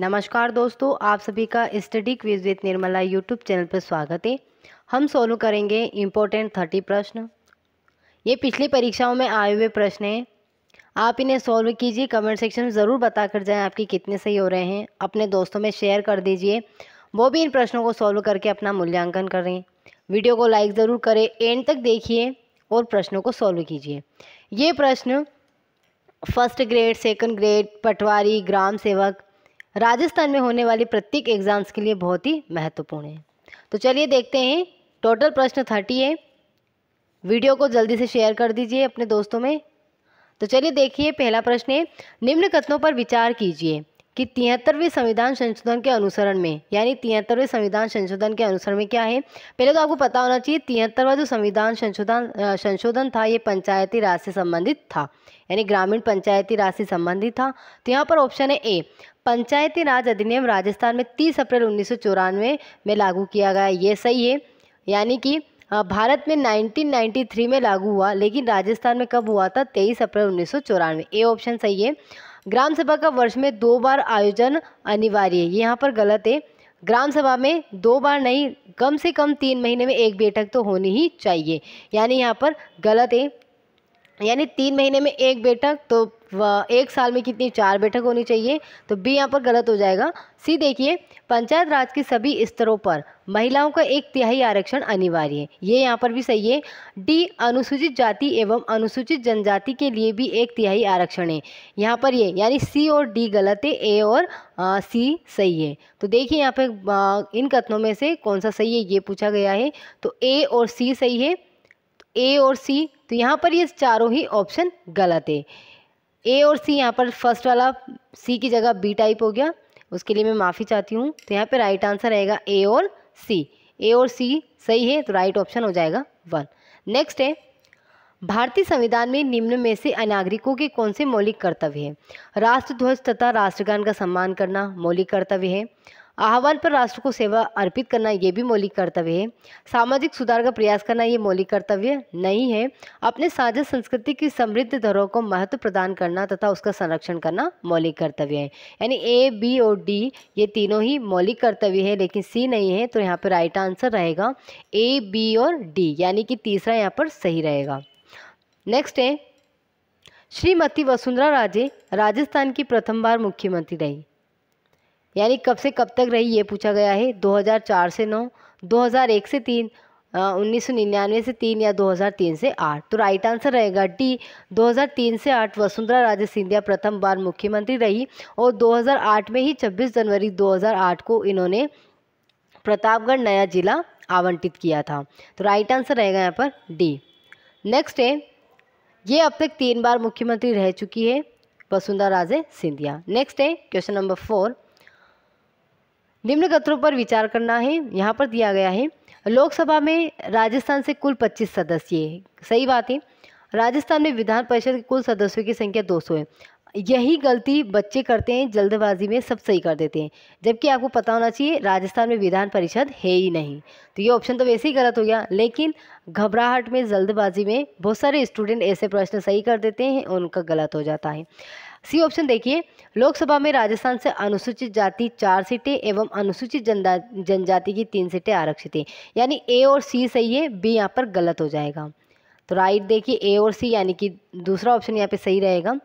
नमस्कार दोस्तों आप सभी का study quiz with Nirmala YouTube channel पर स्वागत है हम सोल्व करेंगे इम्पोर्टेंट थर्टी प्रश्न ये पिछली परीक्षाओं में आए हुए प्रश्न हैं आप इन्हें सॉल्व कीजिए कमेंट सेक्शन में ज़रूर बता कर जाएँ आपके कितने सही हो रहे हैं अपने दोस्तों में शेयर कर दीजिए वो भी इन प्रश्नों को सॉल्व करके अपना मूल्यांकन करें वीडियो को लाइक ज़रूर करें एंड तक देखिए और प्रश्नों को सॉल्व कीजिए ये प्रश्न first grade second grade patwari ग्राम सेवक राजस्थान में होने वाली प्रत्येक एग्ज़ाम्स के लिए बहुत ही महत्वपूर्ण है तो चलिए देखते हैं टोटल प्रश्न थर्टी है वीडियो को जल्दी से शेयर कर दीजिए अपने दोस्तों में तो चलिए देखिए पहला प्रश्न है निम्न कथनों पर विचार कीजिए कि तिहत्तरवें संविधान संशोधन के अनुसरण में यानी तिहत्तरवें संविधान संशोधन के अनुसरण में क्या है पहले तो आपको पता होना चाहिए तिहत्तरवा जो संविधान संशोधन संशोधन था ये पंचायती राज से संबंधित था यानी ग्रामीण पंचायती राज से संबंधित था तो यहाँ पर ऑप्शन है ए पंचायती राज अधिनियम राजस्थान में तीस अप्रैल उन्नीस में लागू किया गया ये सही है यानी कि भारत में 1993 में लागू हुआ लेकिन राजस्थान में कब हुआ था 23 अप्रैल उन्नीस ए ऑप्शन सही है ग्राम सभा का वर्ष में दो बार आयोजन अनिवार्य है यहाँ पर गलत है ग्राम सभा में दो बार नहीं कम से कम तीन महीने में एक बैठक तो होनी ही चाहिए यानी यहाँ पर गलत है यानी तीन महीने में एक बैठक तो एक साल में कितनी चार बैठक होनी चाहिए तो बी यहाँ पर गलत हो जाएगा सी देखिए पंचायत राज के सभी स्तरों पर महिलाओं का एक तिहाई आरक्षण अनिवार्य है ये यहाँ पर भी सही है डी अनुसूचित जाति एवं अनुसूचित जनजाति के लिए भी एक तिहाई आरक्षण है यहाँ पर ये यानी सी और डी गलत है ए और आ, सी सही है तो देखिए यहाँ पर इन कथनों में से कौन सा सही है ये पूछा गया है तो ए और सी सही है तो ए और सी तो यहाँ पर ये चारों ही ऑप्शन गलत है ए और सी यहाँ पर फर्स्ट वाला सी की जगह बी टाइप हो गया उसके लिए मैं माफ़ी चाहती हूँ तो यहाँ पे राइट आंसर रहेगा ए और सी ए और सी सही है तो राइट ऑप्शन हो जाएगा वन नेक्स्ट है भारतीय संविधान में निम्न में से अनागरिकों के कौन से मौलिक कर्तव्य हैं राष्ट्रध्वज तथा राष्ट्रगान का सम्मान करना मौलिक कर्तव्य है आह्वान पर राष्ट्र को सेवा अर्पित करना ये भी मौलिक कर्तव्य है सामाजिक सुधार का प्रयास करना ये मौलिक कर्तव्य नहीं है अपने साझा संस्कृति की समृद्ध धरोहर को महत्व प्रदान करना तथा उसका संरक्षण करना मौलिक कर्तव्य है यानी ए बी और डी ये तीनों ही मौलिक कर्तव्य है लेकिन सी नहीं है तो यहाँ पर राइट आंसर रहेगा ए बी और डी यानी कि तीसरा यहाँ पर सही रहेगा नेक्स्ट है श्रीमती वसुंधरा राजे राजस्थान की प्रथम बार मुख्यमंत्री रही यानी कब से कब तक रही ये पूछा गया है 2004 से 9 2001 से 3 उन्नीस से तीन या 2003 से आठ तो राइट आंसर रहेगा डी 2003 से आठ वसुंधरा राजे सिंधिया प्रथम बार मुख्यमंत्री रही और 2008 में ही 26 जनवरी 2008 को इन्होंने प्रतापगढ़ नया जिला आवंटित किया था तो राइट आंसर रहेगा यहाँ पर डी नेक्स्ट है ये अब तक तीन बार मुख्यमंत्री रह चुकी है वसुंधरा राजे सिंधिया नेक्स्ट है क्वेश्चन नंबर फोर निम्न कथनों पर विचार करना है यहाँ पर दिया गया है लोकसभा में राजस्थान से कुल 25 सदस्य सही बात है राजस्थान में विधान परिषद के कुल सदस्यों की संख्या 200 है यही गलती बच्चे करते हैं जल्दबाजी में सब सही कर देते हैं जबकि आपको पता होना चाहिए राजस्थान में विधान परिषद है ही नहीं तो ये ऑप्शन तो वैसे ही गलत हो गया लेकिन घबराहट में जल्दबाजी में बहुत सारे स्टूडेंट ऐसे प्रश्न सही कर देते हैं उनका गलत हो जाता है सी ऑप्शन देखिए लोकसभा में राजस्थान से अनुसूचित जाति चार सीटें एवं अनुसूचित जनजाति की तीन सीटें आरक्षित हैं यानी ए और सी सही है बी यहाँ पर गलत हो जाएगा तो राइट देखिए ए और सी यानी कि दूसरा ऑप्शन यहाँ पे सही रहेगा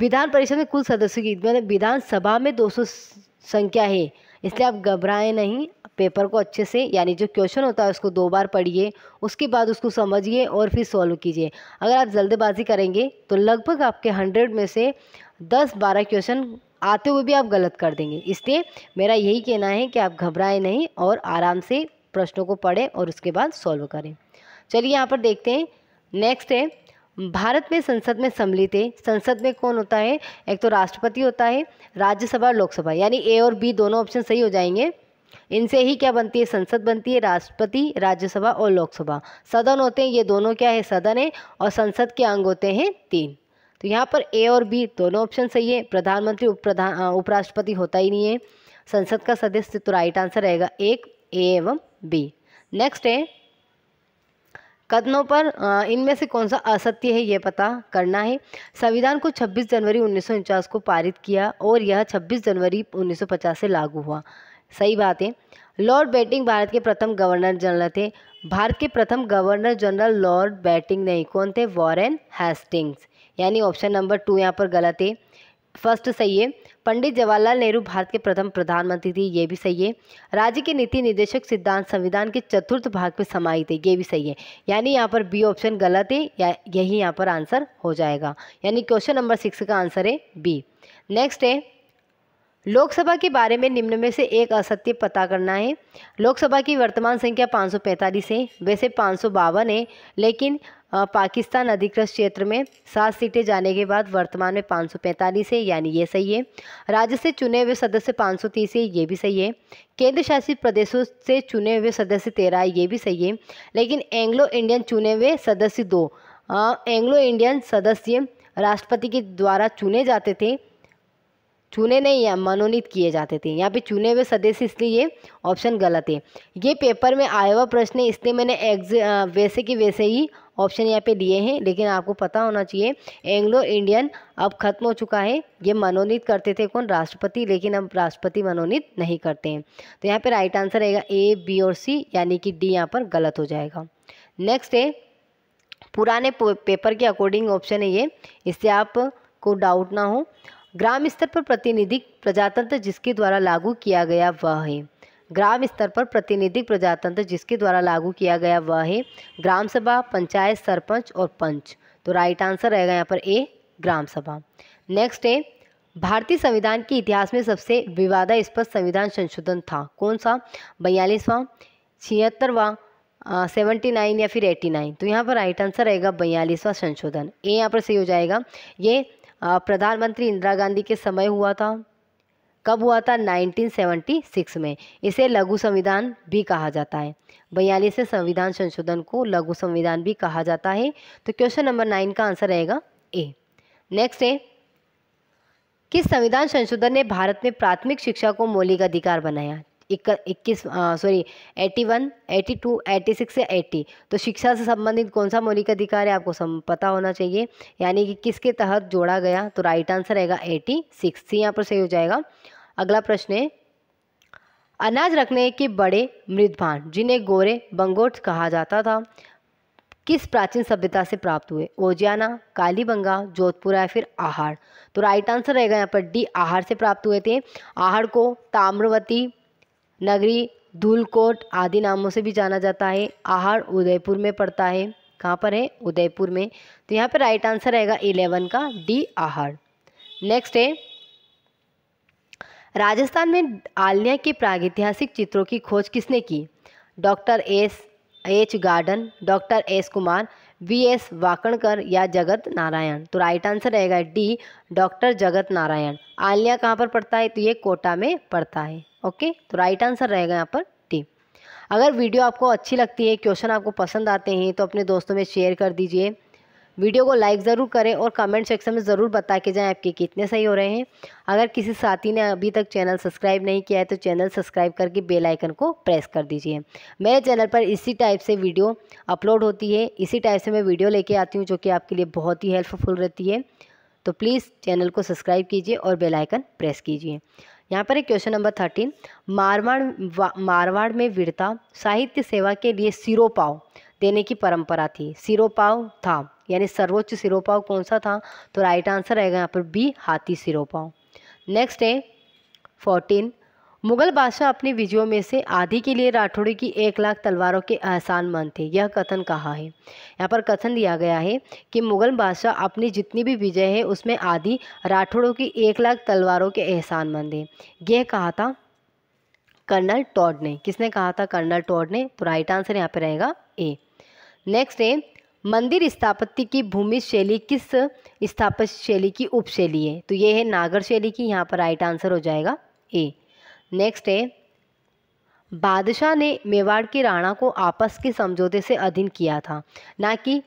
विधान परिषद में कुल सदस्यों की मतलब विधानसभा में दो संख्या है इसलिए आप घबराएं नहीं पेपर को अच्छे से यानी जो क्वेश्चन होता है उसको दो बार पढ़िए उसके बाद उसको समझिए और फिर सॉल्व कीजिए अगर आप जल्दबाजी करेंगे तो लगभग आपके हंड्रेड में से दस बारह क्वेश्चन आते हुए भी आप गलत कर देंगे इसलिए मेरा यही कहना है कि आप घबराएं नहीं और आराम से प्रश्नों को पढ़ें और उसके बाद सॉल्व करें चलिए यहाँ पर देखते हैं नेक्स्ट है भारत में संसद में सम्मिलित है संसद में कौन होता है एक तो राष्ट्रपति होता है राज्यसभा और लोकसभा यानी ए और बी दोनों ऑप्शन सही हो जाएंगे इनसे ही क्या बनती है संसद बनती है राष्ट्रपति राज्यसभा और लोकसभा सदन होते हैं ये दोनों क्या है सदन है और संसद के अंग होते हैं तीन तो यहाँ पर ए और बी दोनों ऑप्शन सही है प्रधानमंत्री उप उपराष्ट्रपति होता ही नहीं है संसद का सदस्य तो राइट आंसर रहेगा एक ए एवं बी नेक्स्ट है कदनों पर इनमें से कौन सा असत्य है ये पता करना है संविधान को 26 जनवरी उन्नीस को पारित किया और यह 26 जनवरी 1950 से लागू हुआ सही बात है लॉर्ड बैटिंग भारत के प्रथम गवर्नर जनरल थे भारत के प्रथम गवर्नर जनरल लॉर्ड बैटिंग नहीं कौन थे वॉरेन हेस्टिंग्स यानी ऑप्शन नंबर टू यहाँ पर गलत है फर्स्ट सही है पंडित जवाहरलाल नेहरू भारत के प्रथम प्रधानमंत्री थे ये भी सही है राज्य के नीति निदेशक सिद्धांत संविधान के चतुर्थ भाग पर समाहित थे ये भी सही है यानी यहाँ पर बी ऑप्शन गलत है या यही यहाँ पर आंसर हो जाएगा यानी क्वेश्चन नंबर सिक्स का आंसर है बी नेक्स्ट है लोकसभा के बारे में निम्न में से एक असत्य पता करना है लोकसभा की वर्तमान संख्या 545 है वैसे पाँच है लेकिन पाकिस्तान अधिकृत क्षेत्र में सात सीटें जाने के बाद वर्तमान में 545 है यानी ये सही है राज्य से चुने हुए सदस्य 530 है ये भी सही है केंद्र शासित प्रदेशों से चुने हुए सदस्य तेरह है ये भी सही है लेकिन एंग्लो इंडियन चुने हुए सदस्य दो एंग्लो इंडियन सदस्य राष्ट्रपति के द्वारा चुने जाते थे चुने नहीं या मनोनीत किए जाते थे यहाँ पे चुने हुए सदस्य इसलिए ये ऑप्शन गलत है ये पेपर में आया हुआ प्रश्न है इसलिए मैंने एग्ज वैसे कि वैसे ही ऑप्शन यहाँ पे दिए हैं लेकिन आपको पता होना चाहिए एंग्लो इंडियन अब खत्म हो चुका है ये मनोनीत करते थे कौन राष्ट्रपति लेकिन अब राष्ट्रपति मनोनीत नहीं करते हैं तो यहाँ पर राइट आंसर रहेगा ए बी और सी यानी कि डी यहाँ पर गलत हो जाएगा नेक्स्ट है पुराने पेपर के अकॉर्डिंग ऑप्शन है ये इससे आप को डाउट ना हो ग्राम स्तर पर प्रतिनिधिक प्रजातंत्र जिसके द्वारा लागू किया गया वह है ग्राम स्तर पर प्रतिनिधिक प्रजातंत्र जिसके द्वारा लागू किया गया वह है ग्राम सभा पंचायत सरपंच और पंच तो राइट आंसर रहेगा यहाँ पर ए ग्राम सभा नेक्स्ट है भारतीय संविधान के इतिहास में सबसे विवादास्पद संविधान संशोधन था कौन सा बयालीसवां छिहत्तरवा सेवेंटी नाइन या फिर एटी नाइन तो यहाँ पर राइट आंसर रहेगा बयालीसवां संशोधन ए यहाँ पर सही हो जाएगा ये प्रधानमंत्री इंदिरा गांधी के समय हुआ था कब हुआ था 1976 में इसे लघु संविधान भी कहा जाता है बयालीस संविधान संशोधन को लघु संविधान भी कहा जाता है तो क्वेश्चन नंबर नाइन का आंसर रहेगा ए नेक्स्ट है किस संविधान संशोधन ने भारत में प्राथमिक शिक्षा को मौलिक अधिकार बनाया इक्कीस sorry eighty one eighty two eighty six या एटी तो शिक्षा से संबंधित कौन सा मौलिक अधिकार है आपको सम पता होना चाहिए यानी कि किसके तहत जोड़ा गया तो राइट आंसर रहेगा एटी सिक्स सी यहाँ पर सही हो जाएगा अगला प्रश्न है अनाज रखने के बड़े मृदभान जिन्हें गोरे बंगोट कहा जाता था किस प्राचीन सभ्यता से प्राप्त हुए ओजियाना कालीबंगा जोधपुर या फिर आहार तो राइट आंसर रहेगा यहाँ पर डी आहार से प्राप्त हुए थे आहार को ताम्रवती नगरी धूलकोट आदि नामों से भी जाना जाता है आहड़ उदयपुर में पड़ता है कहाँ पर है उदयपुर में तो यहाँ पर राइट आंसर रहेगा इलेवन का डी आहड़ नेक्स्ट है राजस्थान में आलिया के प्रागैतिहासिक चित्रों की खोज किसने की doctor S H garden doctor S Kumar V S Wakankar या जगत नारायण तो राइट आंसर रहेगा डी डॉक्टर जगत नारायण आलिया कहाँ पर पड़ता है तो ये कोटा में पड़ता है ओके तो राइट आंसर रहेगा यहाँ पर टी अगर वीडियो आपको अच्छी लगती है क्वेश्चन आपको पसंद आते हैं तो अपने दोस्तों में शेयर कर दीजिए वीडियो को लाइक ज़रूर करें और कमेंट सेक्शन में ज़रूर बता के जाएं आपके कितने सही हो रहे हैं अगर किसी साथी ने अभी तक चैनल सब्सक्राइब नहीं किया है तो चैनल सब्सक्राइब करके बेल आइकन को प्रेस कर दीजिए मेरे चैनल पर इसी टाइप से वीडियो अपलोड होती है इसी टाइप से मैं वीडियो लेके आती हूँ जो कि आपके लिए बहुत ही हेल्पफुल रहती है तो प्लीज़ चैनल को सब्सक्राइब कीजिए और बेलाइकन प्रेस कीजिए यहाँ पर एक question number thirteen Marwar Marwar में वीरता साहित्य सेवा के लिए सिरोपाव देने की परंपरा थी सिरोपाव था यानी सर्वोच्च सिरोपाव कौन सा था तो राइट आंसर रहेगा यहाँ पर बी हाथी सिरोपाव नेक्स्ट है फोर्टीन मुगल बादशाह अपनी विजयों में से आधी के लिए राठौड़ी की एक लाख तलवारों के एहसान मंद थे यह कथन कहा है यहाँ पर कथन दिया गया है कि मुगल बादशाह अपनी जितनी भी विजय है उसमें आधी राठौड़ों की एक लाख तलवारों के एहसान मंद है यह कहा था कर्नल टॉड ने किसने कहा था कर्नल टॉड ने तो राइट आंसर यहाँ पर रहेगा ए नेक्स्ट है मंदिर स्थापत्य की भूमि शैली किस स्थापत्य शैली की उपशैली है तो ये है नागर शैली की यहाँ पर राइट आंसर हो जाएगा ए नेक्स्ट है बादशाह ने मेवाड़ के राणा को आपस के समझौते से अधीन किया था ना कि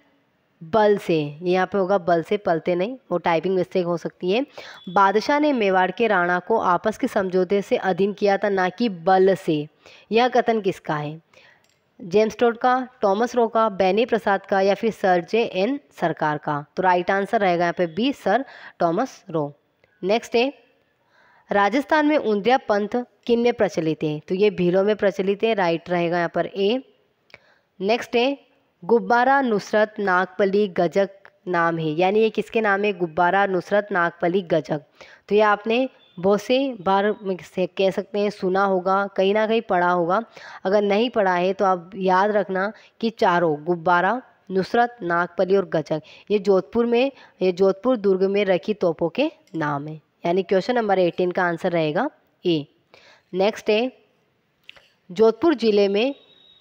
बल से यहाँ पे होगा बल से पलते नहीं वो टाइपिंग मिस्टेक हो सकती है बादशाह ने मेवाड़ के राणा को आपस के समझौते से अधीन किया था ना कि बल से यह कथन किसका है जेम्स टोड का टॉमस रो का बैनी प्रसाद का या फिर सर जे एन सरकार का तो राइट आंसर रहेगा यहाँ पे B sir Thomas Roe next है राजस्थान में उन्द्रिया पंथ किन में प्रचलित हैं तो ये भीलों में प्रचलित हैं राइट रहेगा यहाँ पर ए नेक्स्ट है गुब्बारा नुसरत नागपली गजक नाम है यानी ये किसके नाम है गुब्बारा नुसरत नागपली गजक तो ये आपने बहुत से बार कह सकते हैं सुना होगा कहीं ना कहीं पढ़ा होगा अगर नहीं पढ़ा है तो आप याद रखना कि चारों गुब्बारा नुसरत नागपली और गजक ये जोधपुर में ये जोधपुर दुर्ग में रखी तोपों के नाम है यानी क्वेश्चन नंबर एटीन का आंसर रहेगा ए नेक्स्ट है जोधपुर ज़िले में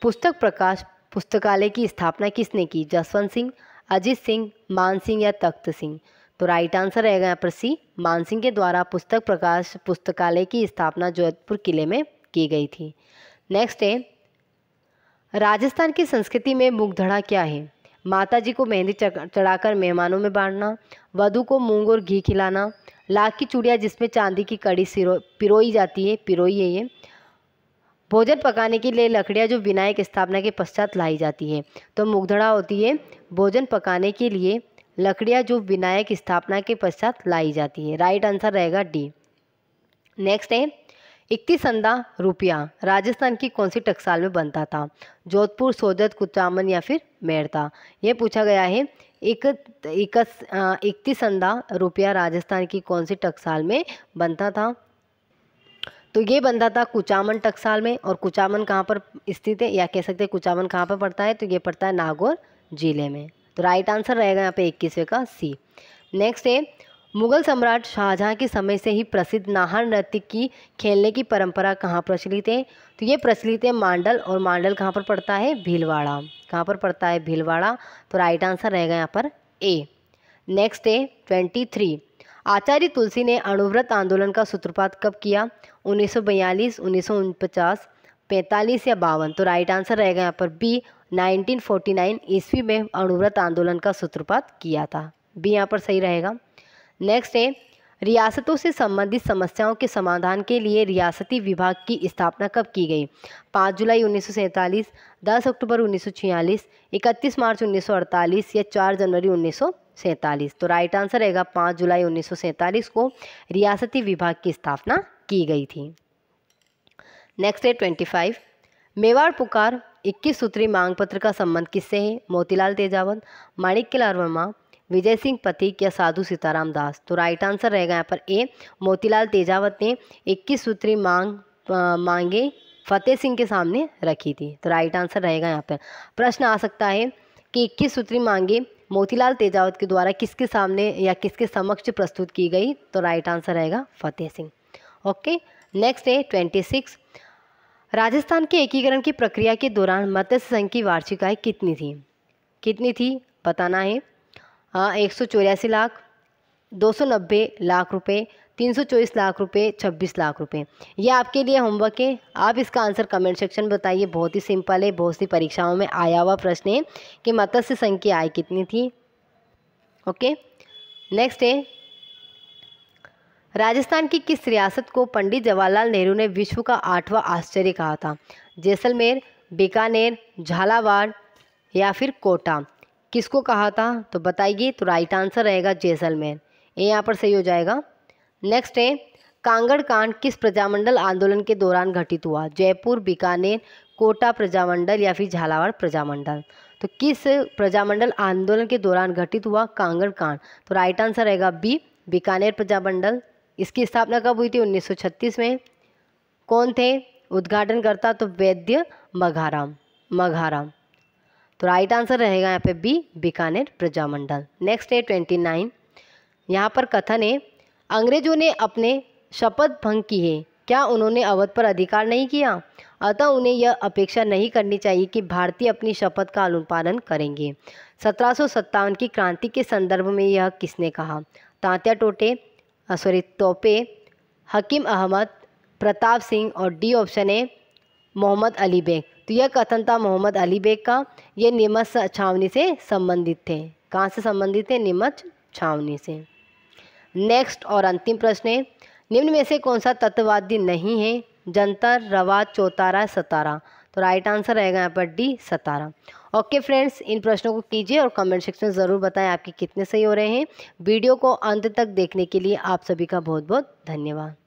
पुस्तक प्रकाश पुस्तकालय की स्थापना किसने की जसवंत सिंह अजीत सिंह मान सिंह या तख्त सिंह तो राइट आंसर रहेगा यहाँ पर सी मान सिंह के द्वारा पुस्तक प्रकाश पुस्तकालय की स्थापना जोधपुर किले में की गई थी नेक्स्ट है राजस्थान की संस्कृति में मुगधड़ा क्या है माता जी को मेहंदी चढ़ाकर मेहमानों में बांटना वधु को मूंग और घी खिलाना लाख की चूड़िया जिसमें चांदी की कड़ी सिरो पिरोई जाती है पिरोई है ये भोजन पकाने के लिए लकड़ियाँ जो विनायक स्थापना के पश्चात लाई जाती है तो मुगधड़ा होती है भोजन पकाने के लिए लकड़ियाँ जो विनायक स्थापना के पश्चात लाई जाती है राइट आंसर रहेगा डी नेक्स्ट है इकतीस अंदा रुपया राजस्थान की कौन सी टकसाल में बनता था जोधपुर सोजत कुचामन या फिर मेड़ता यह पूछा गया है एक इकतीस अंदा रुपया राजस्थान की कौन सी टकसाल में बनता था तो ये बनता था कुचामन टकसाल में और कुचामन कहाँ पर स्थित है या कह सकते हैं कुचामन कहाँ पर पड़ता है तो ये पड़ता है नागौर जिले में तो राइट आंसर रहेगा यहाँ पे इक्कीसवें का सी नेक्स्ट है मुगल सम्राट शाहजहाँ के समय से ही प्रसिद्ध नाहर नृत्य की खेलने की परंपरा कहाँ प्रचलित है तो ये प्रचलित है मांडल और मांडल कहाँ पर पड़ता है भीलवाड़ा कहाँ पर पड़ता है भीलवाड़ा तो राइट आंसर रहेगा यहाँ पर ए नेक्स्ट है ट्वेंटी थ्री आचार्य तुलसी ने अणुव्रत आंदोलन का सूत्रपात कब किया उन्नीस सौ 45 या बावन तो राइट आंसर रहेगा यहाँ पर बी 1949 ईस्वी में अणुव्रत आंदोलन का सूत्रपात किया था बी यहाँ पर सही रहेगा नेक्स्ट है रियासतों से संबंधित समस्याओं के समाधान के लिए रियासती विभाग की स्थापना कब की गई 5 जुलाई उन्नीस 10 अक्टूबर 1946, 31 मार्च 1948 या 4 जनवरी उन्नीस तो राइट आंसर रहेगा पाँच जुलाई उन्नीस को रियासती विभाग की स्थापना की गई थी नेक्स्ट है ट्वेंटी फाइव मेवाड़ पुकार इक्कीस सूत्री मांग पत्र का संबंध किससे है मोतीलाल तेजावत माणिक वर्मा विजय सिंह पथिक या साधु सीताराम दास तो राइट आंसर रहेगा यहाँ पर ए मोतीलाल तेजावत ने इक्कीस सूत्री मांग आ, मांगे फतेह सिंह के सामने रखी थी तो राइट आंसर रहेगा यहाँ पर प्रश्न आ सकता है कि इक्कीस सूत्री मांगे मोतीलाल तेजावत के द्वारा किसके सामने या किसके समक्ष प्रस्तुत की गई तो राइट आंसर रहेगा फतेह सिंह ओके नेक्स्ट है ट्वेंटी सिक्स राजस्थान के एकीकरण की प्रक्रिया के दौरान मत्स्य संघ की वार्षिक आय कितनी थी कितनी थी बताना है हाँ एक सौ चौरासी लाख दो सौ नब्बे लाख रुपए तीन सौ चौबीस लाख रुपए छब्बीस लाख रुपए ये आपके लिए होमवर्क है आप इसका आंसर कमेंट सेक्शन में बताइए बहुत ही सिंपल है बहुत सी परीक्षाओं में आया हुआ प्रश्न है कि मत्स्य संघ की आय कितनी थी ओके नेक्स्ट है राजस्थान की किस रियासत को पंडित जवाहरलाल नेहरू ने विश्व का आठवां आश्चर्य कहा था जैसलमेर बीकानेर झालावाड़ या फिर कोटा किसको कहा था तो बताइए तो राइट आंसर रहेगा जैसलमेर ये यहाँ पर सही हो जाएगा नेक्स्ट है कांगड़ कांड किस प्रजामंडल आंदोलन के दौरान घटित हुआ जयपुर बीकानेर कोटा प्रजामंडल या फिर झालावाड़ प्रजामंडल तो किस प्रजामंडल आंदोलन के दौरान घटित हुआ कांगड़ कांड तो राइट आंसर रहेगा बी बीकानेर प्रजामंडल इसकी स्थापना कब हुई थी 1936 में कौन थे उद्घाटनकर्ता तो वैद्य मघाराम मघाराम तो राइट आंसर रहेगा यहाँ पे बी बीकानेर प्रजामंडल नेक्स्ट है ट्वेंटी नाइन यहाँ पर कथन है अंग्रेजों ने अपने शपथ भंग की है क्या उन्होंने अवध पर अधिकार नहीं किया अतः उन्हें यह अपेक्षा नहीं करनी चाहिए कि भारतीय अपनी शपथ का अनुपालन करेंगे सत्रह की क्रांति के संदर्भ में यह किसने कहा तांत्या टोटे सॉरी तोपे हकीम अहमद प्रताप सिंह और डी ऑप्शन है मोहम्मद अली बेग तो यह कथन था मोहम्मद अली बेग का ये नीमच छावनी से संबंधित थे कहाँ से संबंधित थे नीमच छावनी से नेक्स्ट और अंतिम प्रश्न है निम्न में से कौन सा तत्ववादी नहीं है जंतर रवा चौतारा सतारा तो राइट आंसर रहेगा यहाँ पर डी सतारा ओके फ्रेंड्स इन प्रश्नों को कीजिए और कमेंट सेक्शन में ज़रूर बताएं आपके कितने सही हो रहे हैं वीडियो को अंत तक देखने के लिए आप सभी का बहुत बहुत धन्यवाद